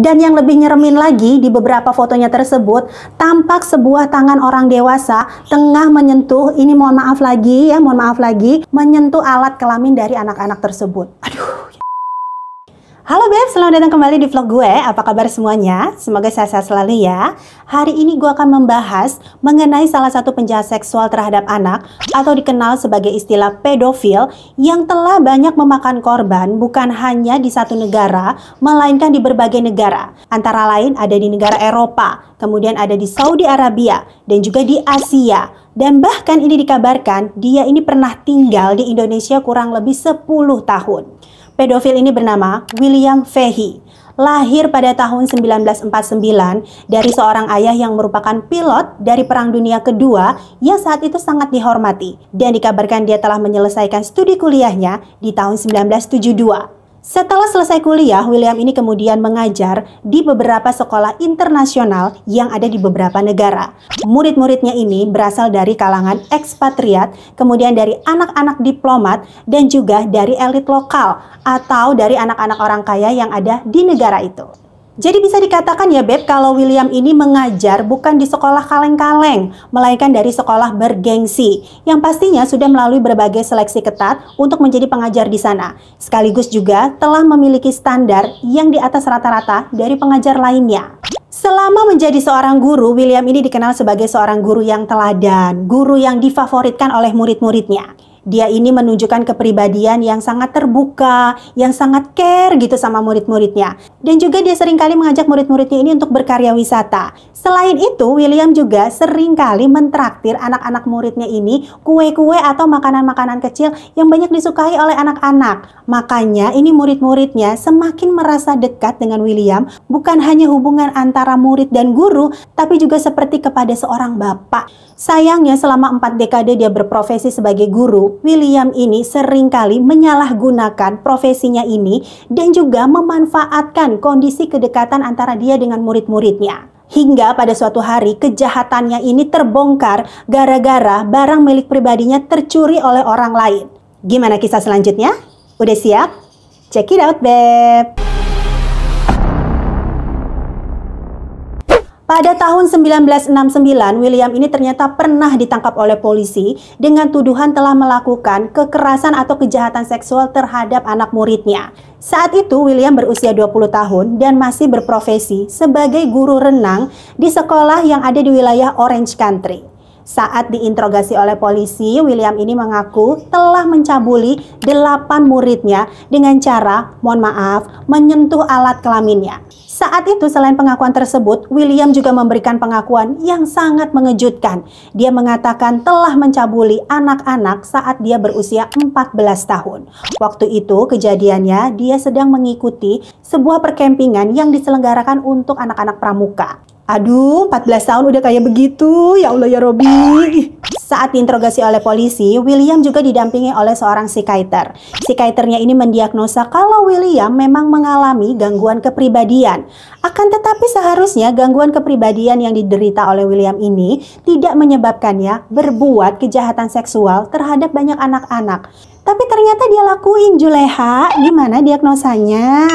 Dan yang lebih nyeremin lagi, di beberapa fotonya tersebut, tampak sebuah tangan orang dewasa tengah menyentuh, ini mohon maaf lagi ya, mohon maaf lagi, menyentuh alat kelamin dari anak-anak tersebut. Aduh, Halo Beb, selamat datang kembali di vlog gue. Apa kabar semuanya? Semoga sehat-sehat selalu ya. Hari ini gue akan membahas mengenai salah satu penjahat seksual terhadap anak atau dikenal sebagai istilah pedofil yang telah banyak memakan korban bukan hanya di satu negara, melainkan di berbagai negara. Antara lain ada di negara Eropa, kemudian ada di Saudi Arabia, dan juga di Asia. Dan bahkan ini dikabarkan dia ini pernah tinggal di Indonesia kurang lebih 10 tahun. Pedofil ini bernama William Fehi. Lahir pada tahun 1949 dari seorang ayah yang merupakan pilot dari Perang Dunia Kedua yang saat itu sangat dihormati. Dan dikabarkan dia telah menyelesaikan studi kuliahnya di tahun 1972. Setelah selesai kuliah, William ini kemudian mengajar di beberapa sekolah internasional yang ada di beberapa negara. Murid-muridnya ini berasal dari kalangan ekspatriat, kemudian dari anak-anak diplomat, dan juga dari elit lokal atau dari anak-anak orang kaya yang ada di negara itu. Jadi bisa dikatakan ya Beb kalau William ini mengajar bukan di sekolah kaleng-kaleng, melainkan dari sekolah bergengsi yang pastinya sudah melalui berbagai seleksi ketat untuk menjadi pengajar di sana. Sekaligus juga telah memiliki standar yang di atas rata-rata dari pengajar lainnya. Selama menjadi seorang guru, William ini dikenal sebagai seorang guru yang teladan, guru yang difavoritkan oleh murid-muridnya. Dia ini menunjukkan kepribadian yang sangat terbuka, yang sangat care gitu sama murid-muridnya. Dan juga dia seringkali mengajak murid-muridnya ini untuk berkarya wisata. Selain itu, William juga seringkali mentraktir anak-anak muridnya ini kue-kue atau makanan-makanan kecil yang banyak disukai oleh anak-anak. Makanya ini murid-muridnya semakin merasa dekat dengan William, bukan hanya hubungan antara murid dan guru, tapi juga seperti kepada seorang bapak. Sayangnya selama empat dekade dia berprofesi sebagai guru, William ini seringkali menyalahgunakan profesinya ini dan juga memanfaatkan kondisi kedekatan antara dia dengan murid-muridnya. Hingga pada suatu hari kejahatannya ini terbongkar gara-gara barang milik pribadinya tercuri oleh orang lain. Gimana kisah selanjutnya? Udah siap? Check it out, Beb! Pada tahun 1969, William ini ternyata pernah ditangkap oleh polisi dengan tuduhan telah melakukan kekerasan atau kejahatan seksual terhadap anak muridnya. Saat itu William berusia 20 tahun dan masih berprofesi sebagai guru renang di sekolah yang ada di wilayah Orange Country. Saat diinterogasi oleh polisi, William ini mengaku telah mencabuli delapan muridnya dengan cara, mohon maaf, menyentuh alat kelaminnya. Saat itu selain pengakuan tersebut, William juga memberikan pengakuan yang sangat mengejutkan. Dia mengatakan telah mencabuli anak-anak saat dia berusia 14 tahun. Waktu itu kejadiannya dia sedang mengikuti sebuah perkempingan yang diselenggarakan untuk anak-anak pramuka. Aduh, 14 tahun udah kayak begitu. Ya Allah ya Robi. Saat diinterogasi oleh polisi, William juga didampingi oleh seorang psikiater. Psikiaternya ini mendiagnosa kalau William memang mengalami gangguan kepribadian. Akan tetapi seharusnya gangguan kepribadian yang diderita oleh William ini tidak menyebabkannya berbuat kejahatan seksual terhadap banyak anak-anak. Tapi ternyata dia lakuin Juleha. Gimana diagnosanya?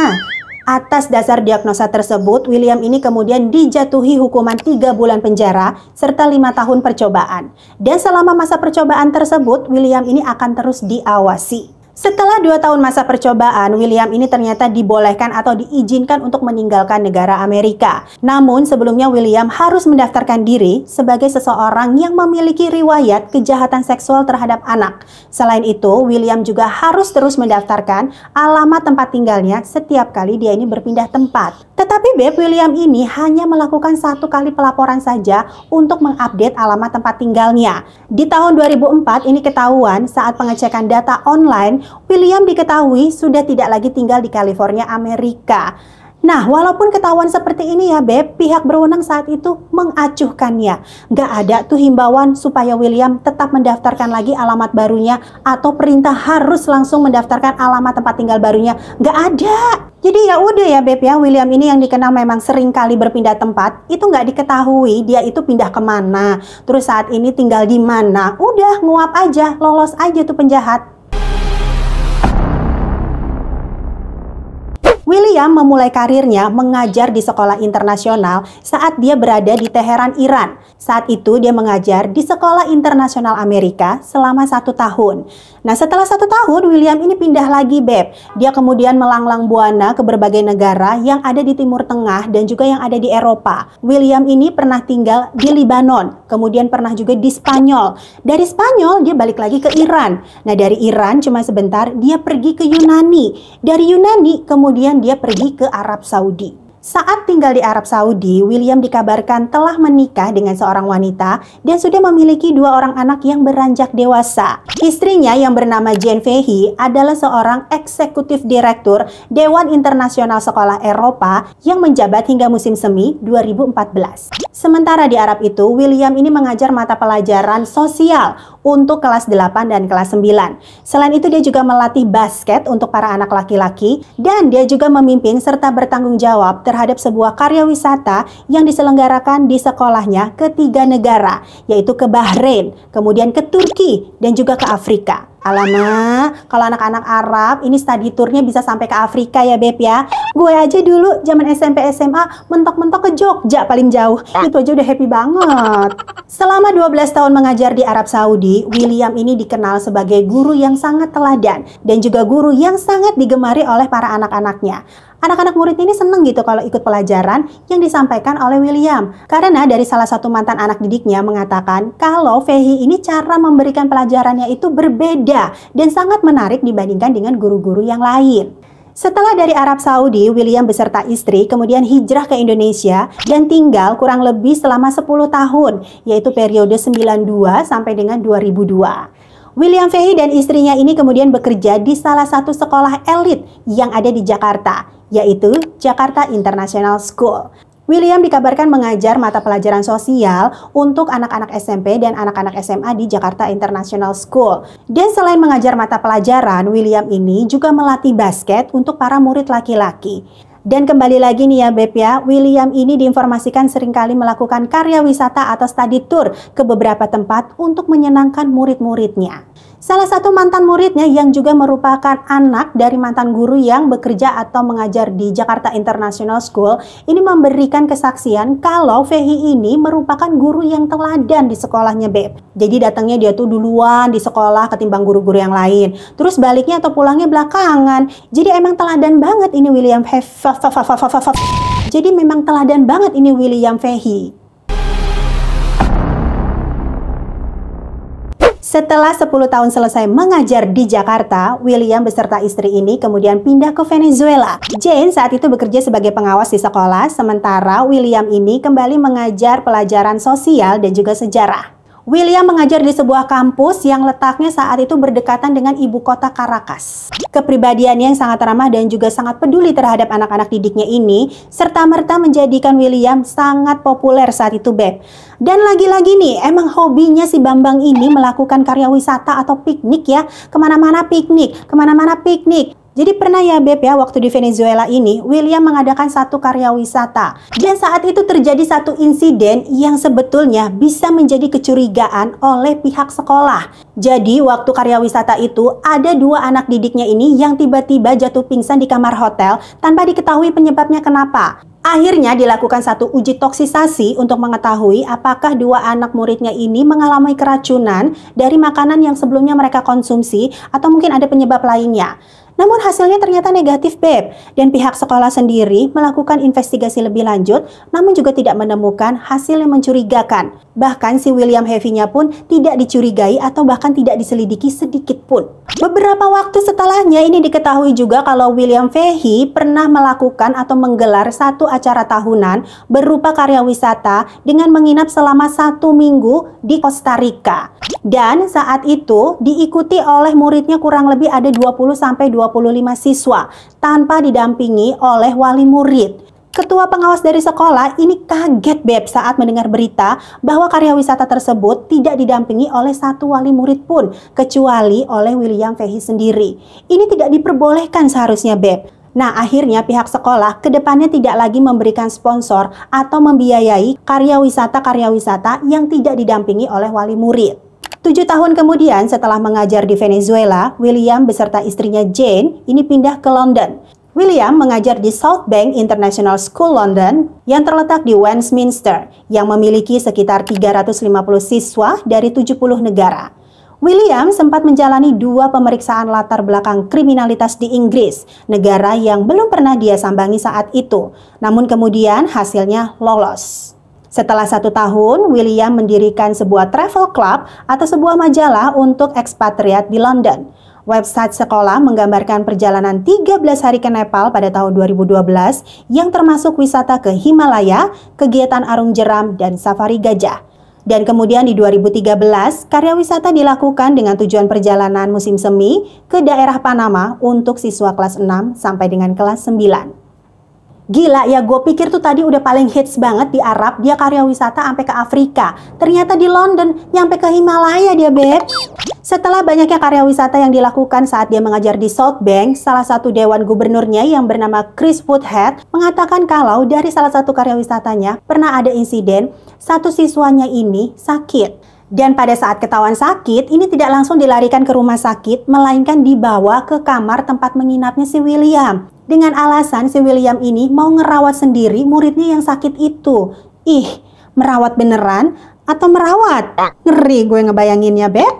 Atas dasar diagnosa tersebut, William ini kemudian dijatuhi hukuman tiga bulan penjara serta lima tahun percobaan. Dan selama masa percobaan tersebut, William ini akan terus diawasi. Setelah dua tahun masa percobaan, William ini ternyata dibolehkan atau diizinkan untuk meninggalkan negara Amerika. Namun sebelumnya William harus mendaftarkan diri sebagai seseorang yang memiliki riwayat kejahatan seksual terhadap anak. Selain itu, William juga harus terus mendaftarkan alamat tempat tinggalnya setiap kali dia ini berpindah tempat. Tetapi Beb, William ini hanya melakukan satu kali pelaporan saja untuk mengupdate alamat tempat tinggalnya. Di tahun 2004 ini ketahuan saat pengecekan data online William diketahui sudah tidak lagi tinggal di California, Amerika. Nah, walaupun ketahuan seperti ini ya Beb, pihak berwenang saat itu mengacuhkannya. Gak ada tuh himbauan supaya William tetap mendaftarkan lagi alamat barunya atau perintah harus langsung mendaftarkan alamat tempat tinggal barunya. Gak ada. Jadi ya udah ya Beb ya, William ini yang dikenal memang sering kali berpindah tempat, itu nggak diketahui dia itu pindah kemana, terus saat ini tinggal di mana. Udah nguap aja, lolos aja tuh penjahat. William memulai karirnya mengajar di sekolah internasional saat dia berada di Teheran, Iran. Saat itu dia mengajar di Sekolah Internasional Amerika selama satu tahun. Nah setelah satu tahun, William ini pindah lagi, Beb. Dia kemudian melanglang buana ke berbagai negara yang ada di Timur Tengah dan juga yang ada di Eropa. William ini pernah tinggal di Lebanon, kemudian pernah juga di Spanyol. Dari Spanyol, dia balik lagi ke Iran. Nah dari Iran cuma sebentar, dia pergi ke Yunani. Dari Yunani, kemudian kemudian dia pergi ke Arab Saudi. Saat tinggal di Arab Saudi, William dikabarkan telah menikah dengan seorang wanita dan sudah memiliki dua orang anak yang beranjak dewasa. Istrinya yang bernama Jane Fahey adalah seorang eksekutif direktur Dewan Internasional Sekolah Eropa yang menjabat hingga musim semi 2014. Sementara di Arab itu, William ini mengajar mata pelajaran sosial untuk kelas 8 dan kelas 9. Selain itu dia juga melatih basket untuk para anak laki-laki dan dia juga memimpin serta bertanggung jawab terhadap sebuah karya wisata yang diselenggarakan di sekolahnya ke tiga negara yaitu ke Bahrain, kemudian ke Turki dan juga ke Afrika. Alana, kalau anak-anak Arab ini study tournya bisa sampai ke Afrika ya Beb ya. Gue aja dulu zaman SMP SMA mentok-mentok ke Jogja paling jauh. Itu aja udah happy banget. Selama 12 tahun mengajar di Arab Saudi, William ini dikenal sebagai guru yang sangat teladan dan juga guru yang sangat digemari oleh para anak-anaknya anak-anak murid ini seneng gitu kalau ikut pelajaran yang disampaikan oleh William. Karena dari salah satu mantan anak didiknya mengatakan kalau Fehi ini cara memberikan pelajarannya itu berbeda dan sangat menarik dibandingkan dengan guru-guru yang lain. Setelah dari Arab Saudi, William beserta istri kemudian hijrah ke Indonesia dan tinggal kurang lebih selama 10 tahun, yaitu periode 92 sampai dengan 2002. William Fehi dan istrinya ini kemudian bekerja di salah satu sekolah elit yang ada di Jakarta, yaitu Jakarta International School. William dikabarkan mengajar mata pelajaran sosial untuk anak-anak SMP dan anak-anak SMA di Jakarta International School. Dan selain mengajar mata pelajaran, William ini juga melatih basket untuk para murid laki-laki. Dan kembali lagi nih ya Beb ya, William ini diinformasikan seringkali melakukan karya wisata atau study tour ke beberapa tempat untuk menyenangkan murid-muridnya. Salah satu mantan muridnya yang juga merupakan anak dari mantan guru yang bekerja atau mengajar di Jakarta International School ini memberikan kesaksian kalau Fehi ini merupakan guru yang teladan di sekolahnya Beb. Jadi datangnya dia tuh duluan di sekolah ketimbang guru-guru yang lain. Terus baliknya atau pulangnya belakangan. Jadi emang teladan banget ini William Fehi. Jadi memang teladan banget ini William Fehi. Setelah 10 tahun selesai mengajar di Jakarta, William beserta istri ini kemudian pindah ke Venezuela. Jane saat itu bekerja sebagai pengawas di sekolah, sementara William ini kembali mengajar pelajaran sosial dan juga sejarah. William mengajar di sebuah kampus yang letaknya saat itu berdekatan dengan ibu kota Caracas. Kepribadiannya yang sangat ramah dan juga sangat peduli terhadap anak-anak didiknya ini, serta-merta menjadikan William sangat populer saat itu, Beb. Dan lagi-lagi nih, emang hobinya si Bambang ini melakukan karya wisata atau piknik ya. Kemana-mana piknik, kemana-mana piknik. Jadi pernah ya Beb ya waktu di Venezuela ini William mengadakan satu karya wisata dan saat itu terjadi satu insiden yang sebetulnya bisa menjadi kecurigaan oleh pihak sekolah. Jadi waktu karya wisata itu ada dua anak didiknya ini yang tiba-tiba jatuh pingsan di kamar hotel tanpa diketahui penyebabnya kenapa. Akhirnya dilakukan satu uji toksisasi untuk mengetahui apakah dua anak muridnya ini mengalami keracunan dari makanan yang sebelumnya mereka konsumsi atau mungkin ada penyebab lainnya. Namun hasilnya ternyata negatif, Beb. Dan pihak sekolah sendiri melakukan investigasi lebih lanjut, namun juga tidak menemukan hasil yang mencurigakan. Bahkan si William Heavy-nya pun tidak dicurigai atau bahkan tidak diselidiki sedikit pun. Beberapa waktu setelahnya ini diketahui juga kalau William Fehi pernah melakukan atau menggelar satu acara tahunan berupa karya wisata dengan menginap selama satu minggu di Costa Rica. Dan saat itu diikuti oleh muridnya kurang lebih ada 20 sampai 20 25 siswa tanpa didampingi oleh wali murid. Ketua pengawas dari sekolah ini kaget Beb saat mendengar berita bahwa karya wisata tersebut tidak didampingi oleh satu wali murid pun, kecuali oleh William Fehi sendiri. Ini tidak diperbolehkan seharusnya Beb. Nah, akhirnya pihak sekolah kedepannya tidak lagi memberikan sponsor atau membiayai karya wisata-karya wisata yang tidak didampingi oleh wali murid. Tujuh tahun kemudian setelah mengajar di Venezuela, William beserta istrinya Jane ini pindah ke London. William mengajar di South Bank International School London yang terletak di Westminster yang memiliki sekitar 350 siswa dari 70 negara. William sempat menjalani dua pemeriksaan latar belakang kriminalitas di Inggris, negara yang belum pernah dia sambangi saat itu. Namun kemudian hasilnya lolos. Setelah satu tahun, William mendirikan sebuah travel club atau sebuah majalah untuk ekspatriat di London. Website sekolah menggambarkan perjalanan 13 hari ke Nepal pada tahun 2012 yang termasuk wisata ke Himalaya, kegiatan arung jeram, dan safari gajah. Dan kemudian di 2013, karya wisata dilakukan dengan tujuan perjalanan musim semi ke daerah Panama untuk siswa kelas 6 sampai dengan kelas 9. Gila ya, gue pikir tuh tadi udah paling hits banget di Arab, dia karya wisata sampai ke Afrika. Ternyata di London, nyampe ke Himalaya dia, Beb. Setelah banyaknya karya wisata yang dilakukan saat dia mengajar di South Bank, salah satu dewan gubernurnya yang bernama Chris Woodhead mengatakan kalau dari salah satu karya wisatanya pernah ada insiden satu siswanya ini sakit. Dan pada saat ketahuan sakit, ini tidak langsung dilarikan ke rumah sakit, melainkan dibawa ke kamar tempat menginapnya si William. Dengan alasan si William ini mau ngerawat sendiri muridnya yang sakit itu. Ih, merawat beneran atau merawat. Ngeri gue ngebayanginnya, Beb.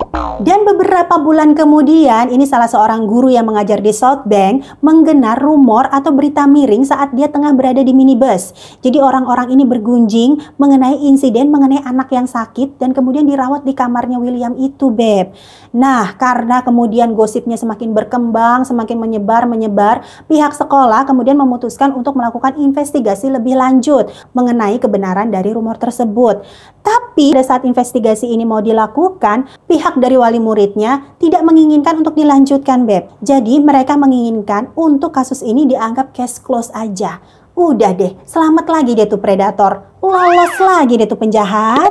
Dan beberapa bulan kemudian, ini salah seorang guru yang mengajar di South Bank menggenar rumor atau berita miring saat dia tengah berada di minibus. Jadi orang-orang ini bergunjing mengenai insiden mengenai anak yang sakit dan kemudian dirawat di kamarnya William itu, Beb. Nah, karena kemudian gosipnya semakin berkembang, semakin menyebar-menyebar, pihak sekolah kemudian memutuskan untuk melakukan investigasi lebih lanjut mengenai kebenaran dari rumor tersebut. Tapi pada saat investigasi ini mau dilakukan, pihak dari wali muridnya tidak menginginkan untuk dilanjutkan, Beb. Jadi mereka menginginkan untuk kasus ini dianggap case close aja. Udah deh, selamat lagi deh tuh predator. Lolos lagi deh tuh penjahat.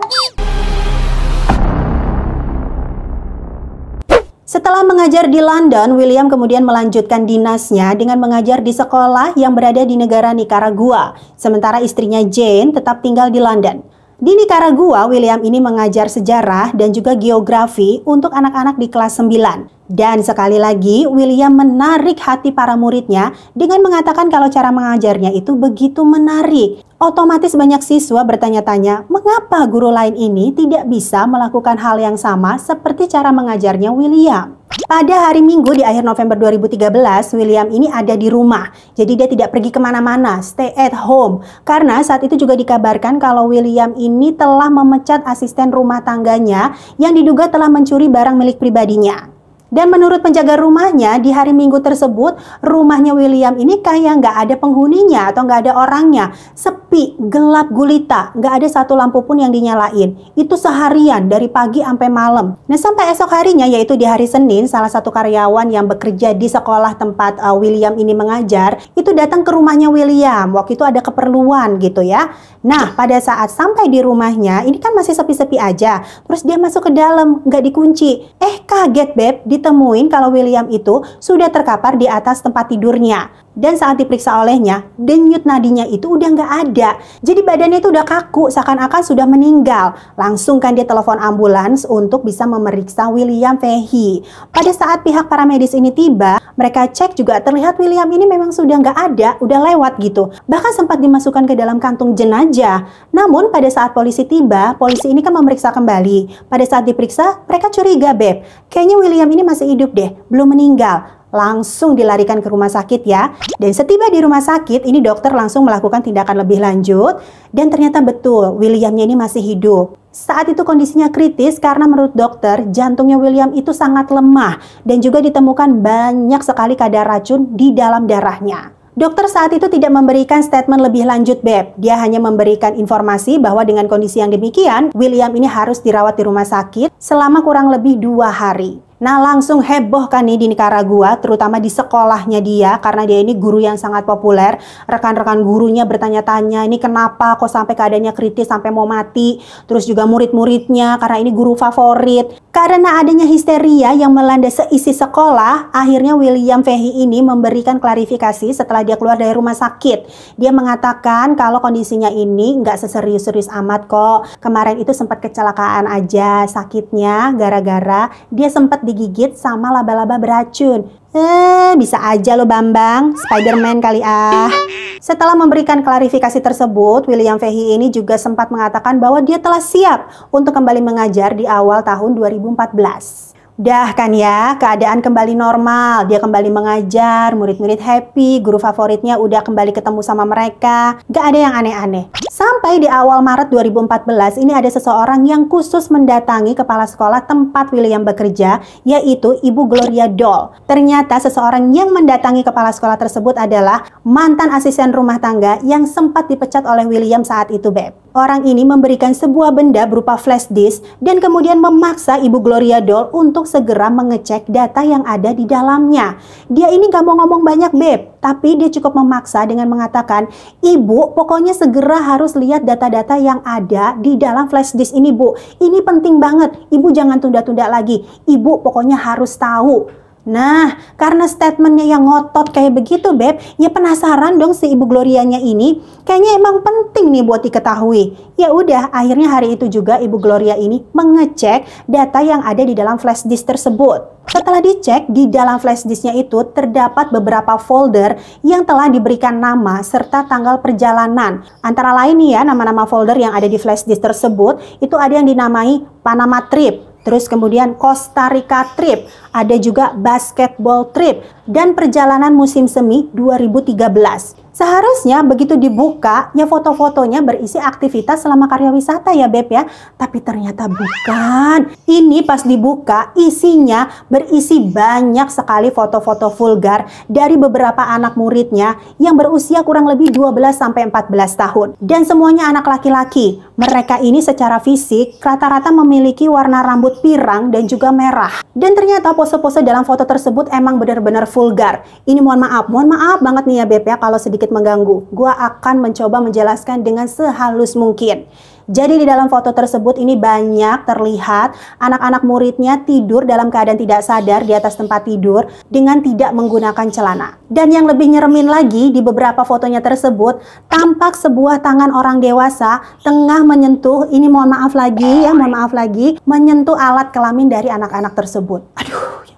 Setelah mengajar di London, William kemudian melanjutkan dinasnya dengan mengajar di sekolah yang berada di negara Nicaragua, sementara istrinya Jane tetap tinggal di London. Di Nicaragua, William ini mengajar sejarah dan juga geografi untuk anak-anak di kelas 9. Dan sekali lagi, William menarik hati para muridnya dengan mengatakan kalau cara mengajarnya itu begitu menarik. Otomatis banyak siswa bertanya-tanya, mengapa guru lain ini tidak bisa melakukan hal yang sama seperti cara mengajarnya William? Pada hari Minggu di akhir November 2013, William ini ada di rumah. Jadi dia tidak pergi kemana-mana, stay at home. Karena saat itu juga dikabarkan kalau William ini telah memecat asisten rumah tangganya yang diduga telah mencuri barang milik pribadinya. Dan menurut penjaga rumahnya, di hari Minggu tersebut, rumahnya William ini kayak nggak ada penghuninya atau nggak ada orangnya. Sepi, gelap gulita, nggak ada satu lampu pun yang dinyalain. Itu seharian, dari pagi sampai malam. Nah, sampai esok harinya, yaitu di hari Senin, salah satu karyawan yang bekerja di sekolah tempat uh, William ini mengajar, itu datang ke rumahnya William. Waktu itu ada keperluan gitu ya. Nah, pada saat sampai di rumahnya, ini kan masih sepi-sepi aja. Terus dia masuk ke dalam, nggak dikunci. Eh, kaget, Beb. Di ditemuin kalau William itu sudah terkapar di atas tempat tidurnya dan saat diperiksa olehnya, denyut nadinya itu udah nggak ada. Jadi badannya itu udah kaku, seakan-akan sudah meninggal. Langsung kan dia telepon ambulans untuk bisa memeriksa William Fehi. Pada saat pihak paramedis ini tiba, mereka cek juga terlihat William ini memang sudah nggak ada, udah lewat gitu. Bahkan sempat dimasukkan ke dalam kantung jenazah. Namun pada saat polisi tiba, polisi ini kan memeriksa kembali. Pada saat diperiksa, mereka curiga, Beb. Kayaknya William ini masih hidup deh, belum meninggal langsung dilarikan ke rumah sakit ya. Dan setiba di rumah sakit, ini dokter langsung melakukan tindakan lebih lanjut. Dan ternyata betul, Williamnya ini masih hidup. Saat itu kondisinya kritis karena menurut dokter jantungnya William itu sangat lemah dan juga ditemukan banyak sekali kadar racun di dalam darahnya. Dokter saat itu tidak memberikan statement lebih lanjut, Beb. Dia hanya memberikan informasi bahwa dengan kondisi yang demikian, William ini harus dirawat di rumah sakit selama kurang lebih dua hari. Nah langsung heboh kan nih di Nicaragua, terutama di sekolahnya dia, karena dia ini guru yang sangat populer. Rekan-rekan gurunya bertanya-tanya, ini kenapa kok sampai keadaannya kritis, sampai mau mati. Terus juga murid-muridnya, karena ini guru favorit. Karena adanya histeria yang melanda seisi sekolah, akhirnya William Fehi ini memberikan klarifikasi setelah dia keluar dari rumah sakit. Dia mengatakan kalau kondisinya ini nggak seserius-serius amat kok. Kemarin itu sempat kecelakaan aja sakitnya gara-gara dia sempat digigit sama laba-laba beracun. Eh, bisa aja lo Bambang, Spider-Man kali ah. Setelah memberikan klarifikasi tersebut, William Fehi ini juga sempat mengatakan bahwa dia telah siap untuk kembali mengajar di awal tahun 2014. Dah kan ya, keadaan kembali normal, dia kembali mengajar, murid-murid happy, guru favoritnya udah kembali ketemu sama mereka, gak ada yang aneh-aneh. Sampai di awal Maret 2014, ini ada seseorang yang khusus mendatangi kepala sekolah tempat William bekerja, yaitu Ibu Gloria Doll. Ternyata seseorang yang mendatangi kepala sekolah tersebut adalah mantan asisten rumah tangga yang sempat dipecat oleh William saat itu, Beb. Orang ini memberikan sebuah benda berupa flash disk dan kemudian memaksa Ibu Gloria Doll untuk segera mengecek data yang ada di dalamnya. Dia ini gak mau ngomong banyak, Beb, tapi dia cukup memaksa dengan mengatakan, Ibu, pokoknya segera harus lihat data-data yang ada di dalam flash disk ini, Bu. Ini penting banget, Ibu jangan tunda-tunda lagi. Ibu pokoknya harus tahu. Nah, karena statementnya yang ngotot kayak begitu, Beb, ya penasaran dong si Ibu Glorianya ini. Kayaknya emang penting nih buat diketahui. Ya udah, akhirnya hari itu juga Ibu Gloria ini mengecek data yang ada di dalam flash disk tersebut. Setelah dicek, di dalam flash disknya itu terdapat beberapa folder yang telah diberikan nama serta tanggal perjalanan. Antara lain nih ya, nama-nama folder yang ada di flash disk tersebut, itu ada yang dinamai Panama Trip, Terus kemudian Costa Rica trip, ada juga basketball trip dan perjalanan musim semi 2013. Seharusnya begitu dibuka, ya foto-fotonya berisi aktivitas selama karya wisata ya Beb ya. Tapi ternyata bukan. Ini pas dibuka, isinya berisi banyak sekali foto-foto vulgar dari beberapa anak muridnya yang berusia kurang lebih 12-14 tahun. Dan semuanya anak laki-laki. Mereka ini secara fisik rata-rata memiliki warna rambut pirang dan juga merah. Dan ternyata pose-pose dalam foto tersebut emang benar-benar vulgar. Ini mohon maaf, mohon maaf banget nih ya Beb ya kalau sedikit sedikit mengganggu. Gua akan mencoba menjelaskan dengan sehalus mungkin. Jadi di dalam foto tersebut ini banyak terlihat anak-anak muridnya tidur dalam keadaan tidak sadar di atas tempat tidur dengan tidak menggunakan celana. Dan yang lebih nyeremin lagi di beberapa fotonya tersebut tampak sebuah tangan orang dewasa tengah menyentuh ini mohon maaf lagi ya mohon maaf lagi menyentuh alat kelamin dari anak-anak tersebut. Aduh. Ya.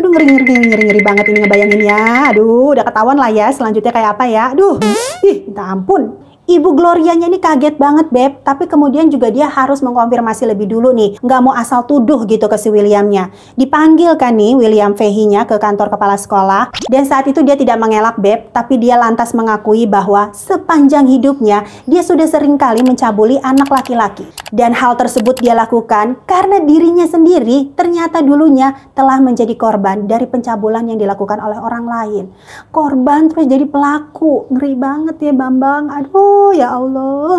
Aduh ngeri ngeri ngeri ngeri banget ini ngebayangin ya. Aduh udah ketahuan lah ya selanjutnya kayak apa ya. Aduh, ih minta ampun. Ibu Glorianya ini kaget banget Beb, tapi kemudian juga dia harus mengkonfirmasi lebih dulu nih, nggak mau asal tuduh gitu ke si Williamnya. Dipanggil kan nih William Fehinya ke kantor kepala sekolah, dan saat itu dia tidak mengelak Beb, tapi dia lantas mengakui bahwa sepanjang hidupnya dia sudah sering kali mencabuli anak laki-laki. Dan hal tersebut dia lakukan karena dirinya sendiri ternyata dulunya telah menjadi korban dari pencabulan yang dilakukan oleh orang lain. Korban terus jadi pelaku, ngeri banget ya Bambang, aduh. Aduh, ya Allah.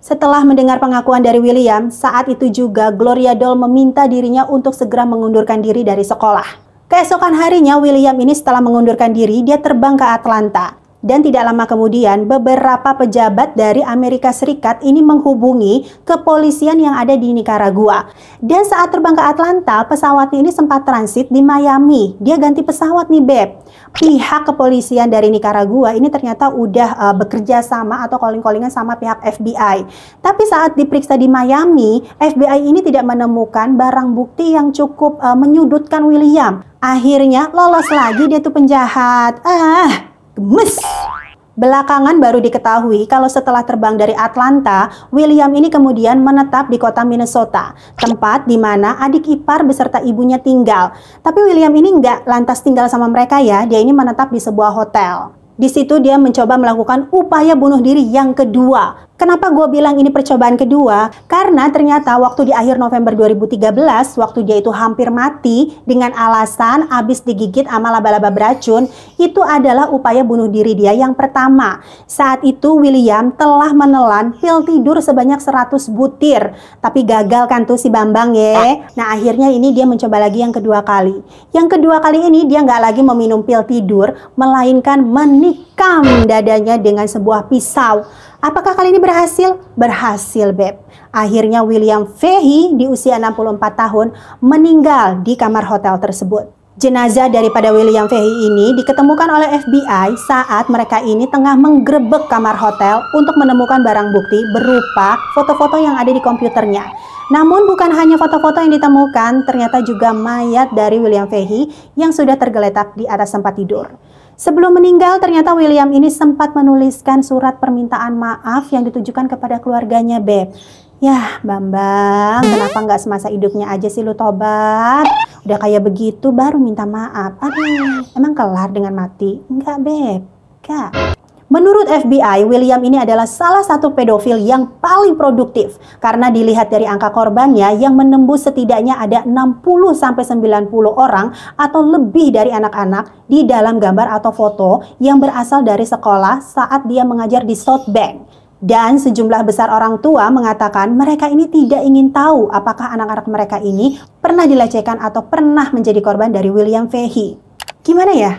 Setelah mendengar pengakuan dari William, saat itu juga Gloria Doll meminta dirinya untuk segera mengundurkan diri dari sekolah. Keesokan harinya, William ini setelah mengundurkan diri, dia terbang ke Atlanta. Dan tidak lama kemudian, beberapa pejabat dari Amerika Serikat ini menghubungi kepolisian yang ada di Nicaragua. Dan saat terbang ke Atlanta, pesawatnya ini sempat transit di Miami. Dia ganti pesawat nih, Beb. Pihak kepolisian dari Nicaragua ini ternyata udah uh, bekerja sama atau calling-callingan sama pihak FBI. Tapi saat diperiksa di Miami, FBI ini tidak menemukan barang bukti yang cukup uh, menyudutkan William. Akhirnya lolos lagi dia tuh penjahat. Ah, gemes. Belakangan baru diketahui kalau setelah terbang dari Atlanta, William ini kemudian menetap di kota Minnesota, tempat di mana adik ipar beserta ibunya tinggal. Tapi William ini nggak lantas tinggal sama mereka ya, dia ini menetap di sebuah hotel. Di situ dia mencoba melakukan upaya bunuh diri yang kedua. Kenapa gue bilang ini percobaan kedua? Karena ternyata waktu di akhir November 2013, waktu dia itu hampir mati dengan alasan abis digigit sama laba-laba beracun, itu adalah upaya bunuh diri dia yang pertama. Saat itu William telah menelan pil tidur sebanyak 100 butir, tapi gagal kan tuh si Bambang ya. Nah akhirnya ini dia mencoba lagi yang kedua kali. Yang kedua kali ini dia nggak lagi meminum pil tidur, melainkan menikam dadanya dengan sebuah pisau. Apakah kali ini berhasil? Berhasil, Beb. Akhirnya William Fehi di usia 64 tahun meninggal di kamar hotel tersebut. Jenazah daripada William Fehi ini diketemukan oleh FBI saat mereka ini tengah menggerebek kamar hotel untuk menemukan barang bukti berupa foto-foto yang ada di komputernya. Namun bukan hanya foto-foto yang ditemukan, ternyata juga mayat dari William Fehi yang sudah tergeletak di atas tempat tidur. Sebelum meninggal, ternyata William ini sempat menuliskan surat permintaan maaf yang ditujukan kepada keluarganya, Beb. Yah, Bambang, kenapa nggak semasa hidupnya aja sih lu tobat? Udah kayak begitu baru minta maaf. Aduh, emang kelar dengan mati? Enggak, Beb. Enggak. Menurut FBI, William ini adalah salah satu pedofil yang paling produktif karena dilihat dari angka korbannya yang menembus setidaknya ada 60 90 orang atau lebih dari anak-anak di dalam gambar atau foto yang berasal dari sekolah saat dia mengajar di South Bank. Dan sejumlah besar orang tua mengatakan mereka ini tidak ingin tahu apakah anak-anak mereka ini pernah dilecehkan atau pernah menjadi korban dari William Fahey. Gimana ya?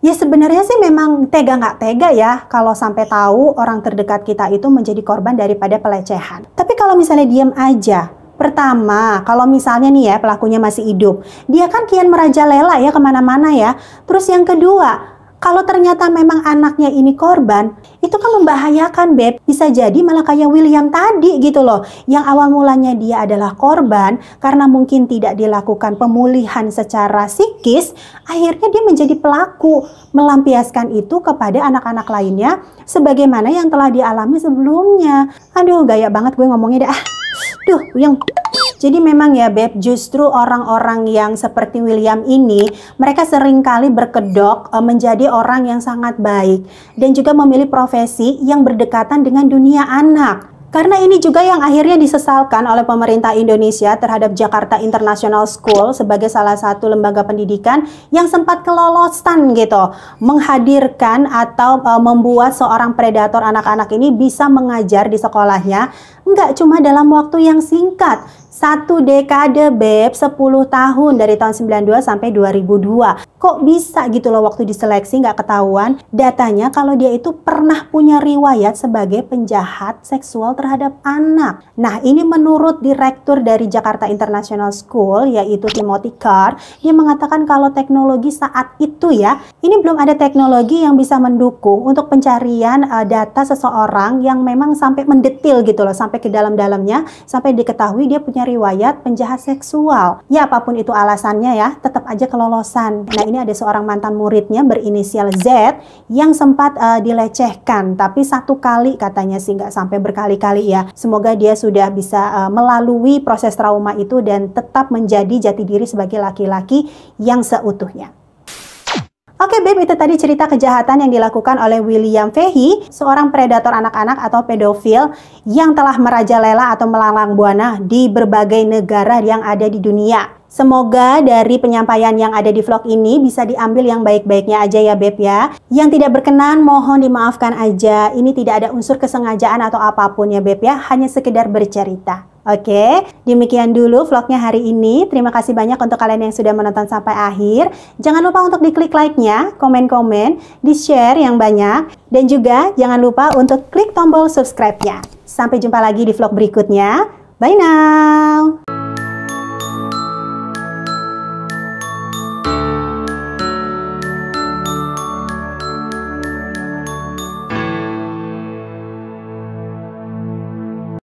Ya sebenarnya sih memang tega nggak tega ya kalau sampai tahu orang terdekat kita itu menjadi korban daripada pelecehan. Tapi kalau misalnya diam aja, Pertama, kalau misalnya nih ya pelakunya masih hidup, dia kan kian merajalela ya kemana-mana ya. Terus yang kedua, kalau ternyata memang anaknya ini korban, itu kan membahayakan beb. Bisa jadi malah kayak William tadi gitu loh. Yang awal mulanya dia adalah korban karena mungkin tidak dilakukan pemulihan secara psikis, akhirnya dia menjadi pelaku melampiaskan itu kepada anak-anak lainnya sebagaimana yang telah dialami sebelumnya. Aduh, gaya banget gue ngomongnya dah. Ah, duh, yang jadi memang ya Beb, justru orang-orang yang seperti William ini, mereka seringkali berkedok uh, menjadi orang yang sangat baik dan juga memilih profesi yang berdekatan dengan dunia anak. Karena ini juga yang akhirnya disesalkan oleh pemerintah Indonesia terhadap Jakarta International School sebagai salah satu lembaga pendidikan yang sempat kelolosan gitu, menghadirkan atau e, membuat seorang predator anak-anak ini bisa mengajar di sekolahnya nggak cuma dalam waktu yang singkat, satu dekade Beb, 10 tahun dari tahun 92 sampai 2002. Kok bisa gitu loh waktu diseleksi nggak ketahuan? Datanya kalau dia itu pernah punya riwayat sebagai penjahat seksual terhadap anak. Nah ini menurut Direktur dari Jakarta International School yaitu Timothy Carr. Dia mengatakan kalau teknologi saat itu ya, ini belum ada teknologi yang bisa mendukung untuk pencarian uh, data seseorang yang memang sampai mendetil gitu loh, sampai ke dalam-dalamnya, sampai diketahui dia punya riwayat penjahat seksual. Ya apapun itu alasannya ya, tetap aja kelolosan. Nah ini ada seorang mantan muridnya berinisial Z yang sempat uh, dilecehkan, tapi satu kali katanya sih nggak sampai berkali-kali ya. Semoga dia sudah bisa uh, melalui proses trauma itu dan tetap menjadi jati diri sebagai laki-laki yang seutuhnya. Oke Beb, itu tadi cerita kejahatan yang dilakukan oleh William Fehi, seorang predator anak-anak atau pedofil yang telah merajalela atau melanglang buana di berbagai negara yang ada di dunia. Semoga dari penyampaian yang ada di vlog ini bisa diambil yang baik-baiknya aja ya Beb ya. Yang tidak berkenan mohon dimaafkan aja. Ini tidak ada unsur kesengajaan atau apapun ya Beb ya, hanya sekedar bercerita. Oke, demikian dulu vlognya hari ini. Terima kasih banyak untuk kalian yang sudah menonton sampai akhir. Jangan lupa untuk diklik like-nya, komen-komen, di-share yang banyak. Dan juga jangan lupa untuk klik tombol subscribe-nya. Sampai jumpa lagi di vlog berikutnya. Bye now!